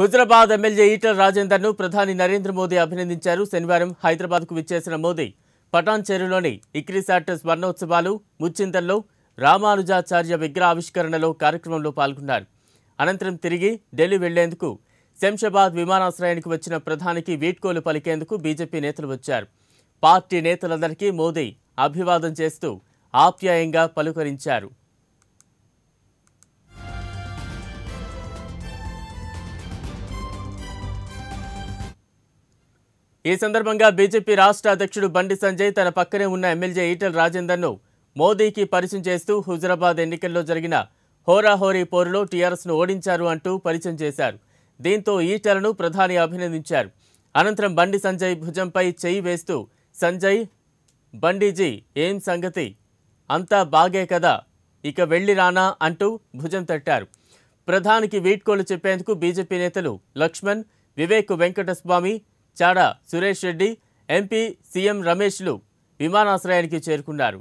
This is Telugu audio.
హుజరాబాద్ ఎమ్మెల్యే ఈటల రాజేందర్ను ప్రధాని నరేంద్ర మోదీ అభినందించారు శనివారం హైదరాబాద్కు విచ్చేసిన మోదీ పటాన్చెరులోని ఇక్రిసాట్ స్వర్ణోత్సవాలు ముచ్చిందల్లో రామానుజాచార్య విగ్రహావిష్కరణలో కార్యక్రమంలో పాల్గొన్నారు అనంతరం తిరిగి ఢిల్లీ వెళ్లేందుకు శంషాబాద్ విమానాశ్రయానికి వచ్చిన ప్రధానికి వీడ్కోలు పలికేందుకు బీజేపీ నేతలు వచ్చారు పార్టీ నేతలందరికీ మోదీ అభివాదం చేస్తూ ఆప్యాయంగా పలుకరించారు ఈ సందర్భంగా బీజేపీ రాష్ట్ర అధ్యక్షుడు బండి సంజయ్ తన పక్కనే ఉన్న ఎమ్మెల్యే ఈటెల రాజేందర్ను మోదీకి పరిచయం చేస్తూ హుజరాబాద్ ఎన్నికల్లో జరిగిన హోరాహోరీ పోరులో టీఆర్ఎస్ను ఓడించారు అంటూ పరిచయం చేశారు దీంతో ఈటలను ప్రధాని అభినందించారు అనంతరం బండి సంజయ్ భుజంపై చేయి వేస్తూ సంజయ్ బండిజీ ఏం సంగతి అంతా బాగే కదా ఇక వెళ్ళి రానా అంటూ భుజం తట్టారు ప్రధానికి వీడ్కోలు చెప్పేందుకు బీజేపీ నేతలు లక్ష్మణ్ వివేక్ వెంకటస్వామి చాడ సురేష్ రెడ్డి ఎంపీ సీఎం రమేష్లు విమానాశ్రయానికి చేరుకున్నారు